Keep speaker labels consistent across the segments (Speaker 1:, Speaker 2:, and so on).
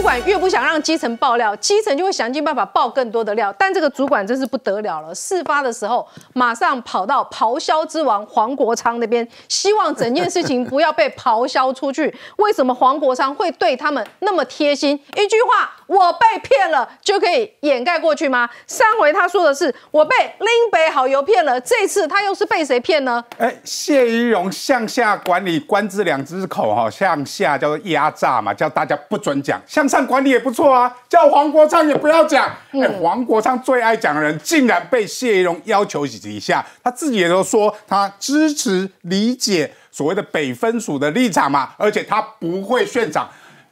Speaker 1: 主管越不想让基层爆料，基层就会想尽办法爆更多的料。但这个主管真是不得了了，事发的时候马上跑到咆哮之王黄国昌那边，希望整件事情不要被咆哮出去。为什么黄国昌会对他们那么贴心？一句话“我被骗了”就可以掩盖过去吗？上回他说的是“我被林北好友骗了”，这次他又是被谁骗呢？
Speaker 2: 哎，谢依荣向下管理官之两只口哈，向下叫做压榨嘛，叫大家不准讲。向。唱管理也不错啊，叫黄国昌也不要讲。哎，黄国昌最爱讲的人，竟然被谢荣要求几下，他自己也都说他支持理解所谓的北分署的立场嘛，而且他不会渲染，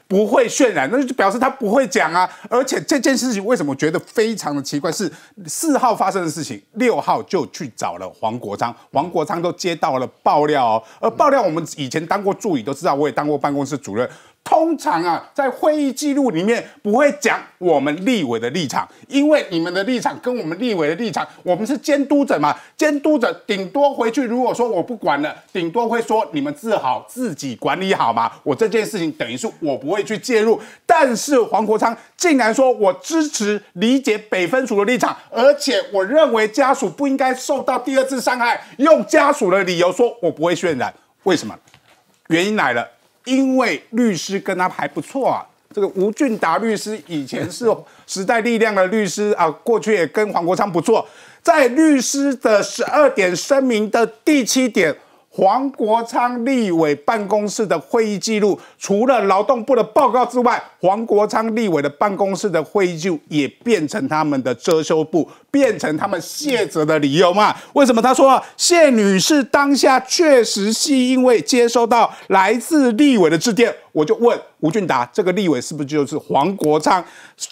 Speaker 2: 不会渲染，那就表示他不会讲啊。而且这件事情为什么觉得非常的奇怪？是四号发生的事情，六号就去找了黄国昌，黄国昌都接到了爆料，哦。而爆料我们以前当过助理都知道，我也当过办公室主任。通常啊，在会议记录里面不会讲我们立委的立场，因为你们的立场跟我们立委的立场，我们是监督者嘛。监督者顶多回去，如果说我不管了，顶多会说你们自好，自己管理好嘛。我这件事情等于是我不会去介入。但是黄国昌竟然说我支持理解北分署的立场，而且我认为家属不应该受到第二次伤害，用家属的理由说我不会渲染，为什么？原因来了。因为律师跟他还不错啊，这个吴俊达律师以前是时代力量的律师啊，过去也跟黄国昌不错。在律师的十二点声明的第七点，黄国昌立委办公室的会议记录，除了劳动部的报告之外。黄国昌立委的办公室的会议就也变成他们的遮羞布，变成他们卸责的理由嘛？为什么他说谢女士当下确实是因为接收到来自立委的致电？我就问吴俊达，这个立委是不是就是黄国昌？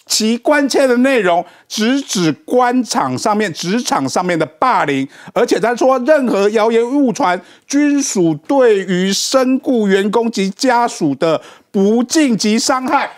Speaker 2: 其关切的内容直指官场上面、职场上面的霸凌，而且他说任何谣言误传均属对于身故员工及家属的。不晋级伤害，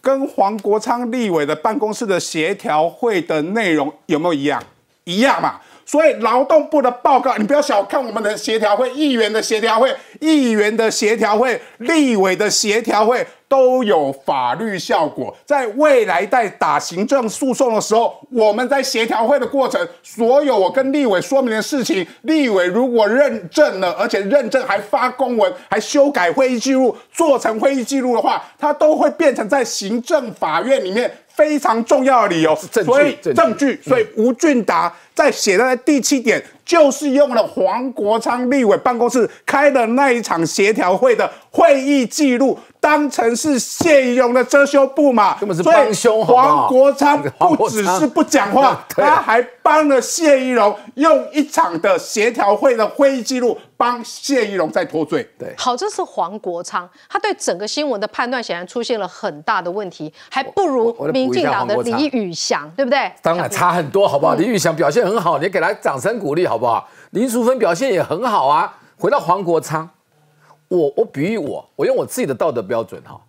Speaker 2: 跟黄国昌立委的办公室的协调会的内容有没有一样？一样嘛。所以劳动部的报告，你不要小看我们的协调会，议员的协调会，议员的协调会，立委的协调会。都有法律效果，在未来在打行政诉讼的时候，我们在协调会的过程，所有我跟立委说明的事情，立委如果认证了，而且认证还发公文，还修改会议记录，做成会议记录的话，它都会变成在行政法院里面非常重要的理由是以证据。所以吴俊达在写的第七点，就是用了黄国昌立委办公室开的那一场协调会的会议记录。当成是谢依荣的遮羞布嘛？所以 黄国昌不只是不讲话，他还帮了谢依荣用一场的协调会的会议记录帮谢依荣在脱罪。对，
Speaker 1: 好，这是黄国昌，他对整个新闻的判断显然出现了很大的问题，还不如民进党的李宇翔，对不对？
Speaker 3: 当然差很多，好不好？李宇翔表现很好，你给他掌声鼓励好不好？林淑芬表现也很好啊。回到黄国昌。我我比喻我我用我自己的道德标准哈，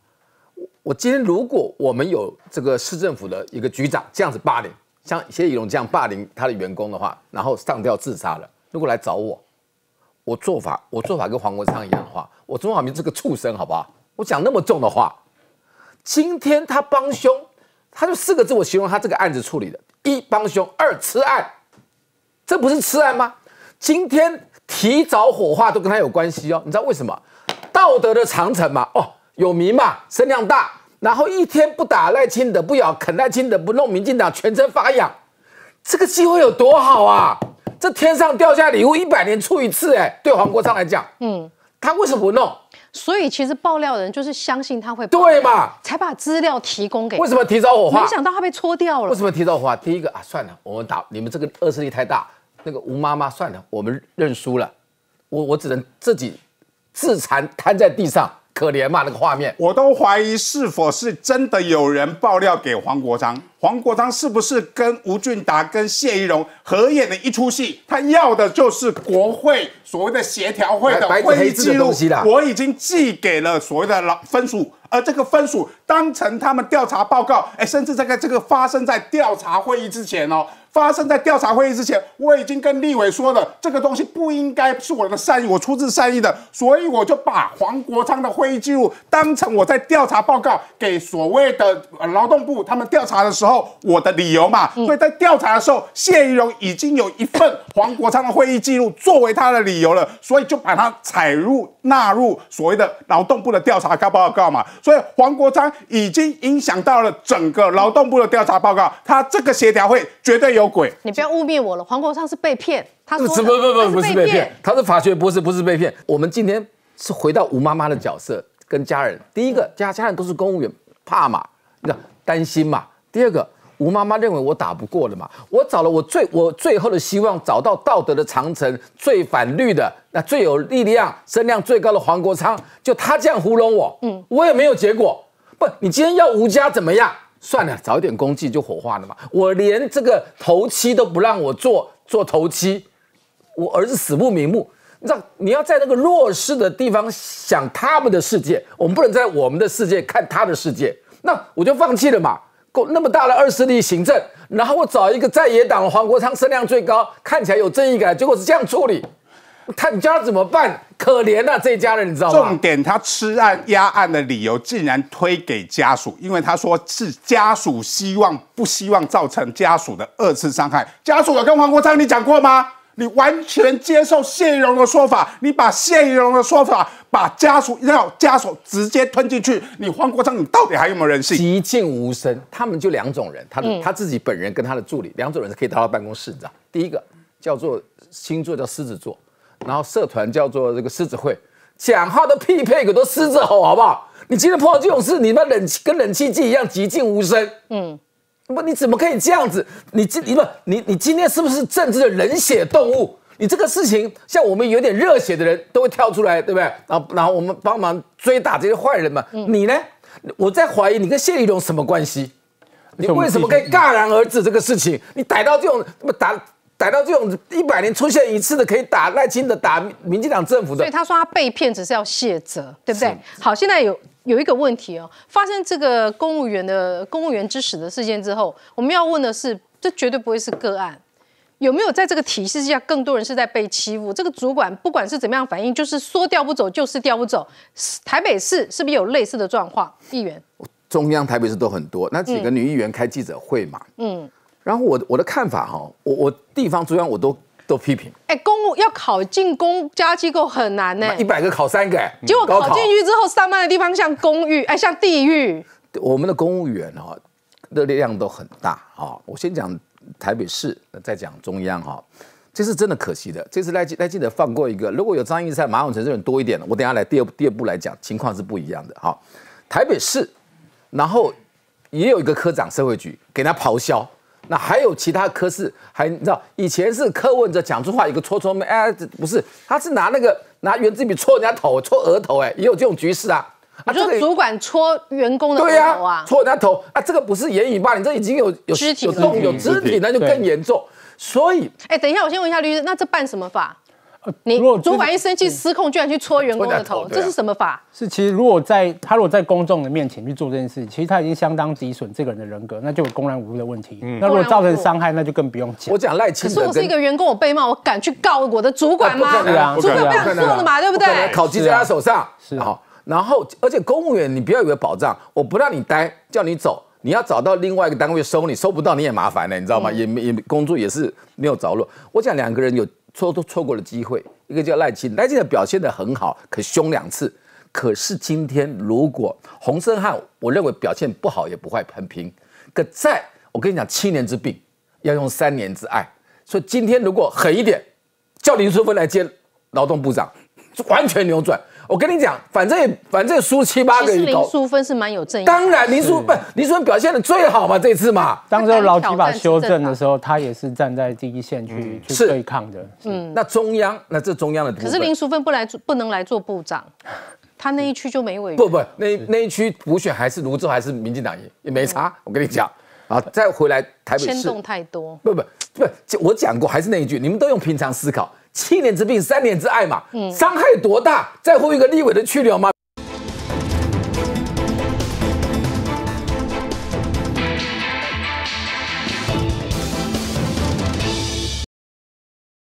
Speaker 3: 我我今天如果我们有这个市政府的一个局长这样子霸凌，像谢依龙这样霸凌他的员工的话，然后上吊自杀了，如果来找我，我做法我做法跟黄国昌一样的话，我朱华明这个畜生好不好？我讲那么重的话，今天他帮凶，他就四个字我形容他这个案子处理的：一帮凶，二吃案，这不是吃案吗？今天提早火化都跟他有关系哦，你知道为什么？道德的长城嘛，哦，有名嘛，声量大，然后一天不打赖清德不咬，啃赖清德不弄民进党全身发痒，这个机会有多好啊！这天上掉下礼物一百年出一次，哎，对黄国昌来讲，
Speaker 1: 嗯，他为什么不弄？所以其实爆料人就是相信他会，对嘛，才把资料提供给。为什么提早火化？没想到他被搓掉了。
Speaker 3: 为什么提早火化？第一个啊，算了，我们打你们这个恶势力太大，那个吴妈妈算了，我们认输了，我我只能自己。
Speaker 2: 自残瘫在地上，可怜嘛那个画面，我都怀疑是否是真的有人爆料给黄国章。黄国昌是不是跟吴俊达、跟谢依荣合演的一出戏？他要的就是国会所谓的协调会的会议记录。我已经寄给了所谓的劳分署，而这个分署当成他们调查报告。哎，甚至这个这个发生在调查会议之前哦，发生在调查会议之前，我已经跟立委说了，这个东西不应该是我的善意，我出自善意的，所以我就把黄国昌的会议记录当成我在调查报告给所谓的劳动部他们调查的时候。我的理由嘛，所以在调查的时候，谢宜蓉已经有一份黄国昌的会议记录作为他的理由了，所以就把他采入纳入所谓的劳动部的调查报告嘛。所以黄国昌已经影响到了整个劳动部的调查报告，他这个协调会绝对有鬼。
Speaker 1: 你不要污蔑我了，黄国昌是被骗，他是不不不不是被骗，
Speaker 3: 他是法学博士，不是被骗。我们今天是回到吴妈妈的角色，跟家人，第一个家家人都是公务员，怕嘛，那担心嘛。第二个，吴妈妈认为我打不过了嘛？我找了我最我最后的希望，找到道德的长城最反绿的那最有力量声量最高的黄国昌，就他这样糊弄我，嗯，我也没有结果。不，你今天要吴家怎么样？算了，早一点公祭就火化了嘛。我连这个头七都不让我做做头七，我儿子死不瞑目。道，你要在那个弱势的地方想他们的世界，我们不能在我们的世界看他的世界，那我就放弃了嘛。够那么大的二十例行政，然后我找一个在野党黄国昌
Speaker 2: 声量最高，看起来有正义感，结果是这样处理，他你叫他怎么办？可怜啊这一家人，你知道吗？重点他吃案压案的理由竟然推给家属，因为他说是家属希望不希望造成家属的二次伤害，家属有跟黄国昌你讲过吗？你完全接受谢宜荣的说法，你把谢宜荣的说法把家属要家属直接吞进去，你黄国昌，你到底还有没有人性？
Speaker 3: 寂静无声，他们就两种人，他的他自己本人跟他的助理两种人是可以到到办公室，你知道？第一个叫做星座叫狮子座，然后社团叫做这个狮子会，讲话的屁配狗都狮子吼，好不好？你今天碰到这种事，你们冷气跟冷气机一样寂静无声，嗯。不，你怎么可以这样子？你今你不，你你今天是不是政治的冷血动物？你这个事情，像我们有点热血的人都会跳出来，对不对？然后然后我们帮忙追打这些坏人嘛。你呢？我在怀疑你跟谢立荣什么关系？你为什么可以戛然而止这个事情？你逮到这种么打？来到这种一百年出现一次的可以打赖清的打民进党政府的，所以他
Speaker 1: 说他被骗只是要谢责，对不对？好，现在有有一个问题哦，发生这个公务员的公务员之死的事件之后，我们要问的是，这绝对不会是个案，有没有在这个体系之下更多人是在被欺负？这个主管不管是怎么样反应，就是说调不走就是调不走。台北市是不是有类似的状况？议员，
Speaker 3: 中央、台北市都很多，那几个女议员开记者会嘛？嗯。然后我我的看法哈，我我地方中央我都都批评。
Speaker 1: 哎，公务要考进公家机构很难呢，一
Speaker 3: 百个考三个，结果考进去之
Speaker 1: 后上班的地方像公寓，哎像地狱。
Speaker 3: 我们的公务员哈，热力量都很大哈。我先讲台北市，再讲中央哈，这是真的可惜的。这次赖记赖记者放过一个，如果有张毅在马永成这人多一点，我等下来第二第二步来讲，情况是不一样的哈。台北市，然后也有一个科长社会局给他咆哮。那还有其他科室，还你知道以前是柯问者讲出话有个戳戳面，哎，不是，他是拿那个拿圆珠笔戳人家头，戳额头，哎，也有这种局势啊。啊，就个
Speaker 1: 主管戳员工的头啊，
Speaker 3: 戳人家头啊，这个不是言语霸，你这已经有有肢体有动有肢体，那就更严重。所
Speaker 2: 以，
Speaker 1: 哎，等一下，我先问一下律师，那这办什么法？你如果主管一生气失控，居然去戳员工的头，这是什么法？
Speaker 2: 是其实如果在他如果在公众的面前去做这件事，其实他已经相当诋损这个人的人格，那就公然侮辱的问题。那如果造成伤害，那就更不用讲。我讲赖清德。可是我是一
Speaker 1: 个员工，我被骂，我敢去告我的主管吗？对啊，主管可能，不可能的嘛，对不对？考绩在
Speaker 3: 他手上，是好。然后，而且公务员你不要以为保障，我不让你待，叫你走，你要找到另外一个单位收你，收不到你也麻烦了，你知道吗？也也工作也是没有着落。我讲两个人有。错都错过了机会，一个叫赖清，赖清的表现的很好，可凶两次。可是今天如果洪胜汉，我认为表现不好也不坏，很平。可再我跟你讲，七年之病要用三年之爱，所以今天如果狠一点，叫林书芬来接劳动部长，完全扭转。我跟你讲，反正反正输七八个亿都。林
Speaker 1: 书芬是蛮有正义。当然，林书不
Speaker 3: 林书芬表现的最好嘛，这次嘛。当时老七把修正的时候，他也是站在第一线去去对抗的。嗯。那中央，那这中央的。可是林
Speaker 1: 书芬不来，不能来做部长。他那一区就没委员。不
Speaker 3: 不，那那一区补选还是泸州，还是民进党也也没差。我跟你讲啊，再回来台北市。牵动太多。不不不，我讲过还是那一句，你们都用平常思考。七年之病，三年之艾嘛，伤害多大，在乎一个立委的去留吗？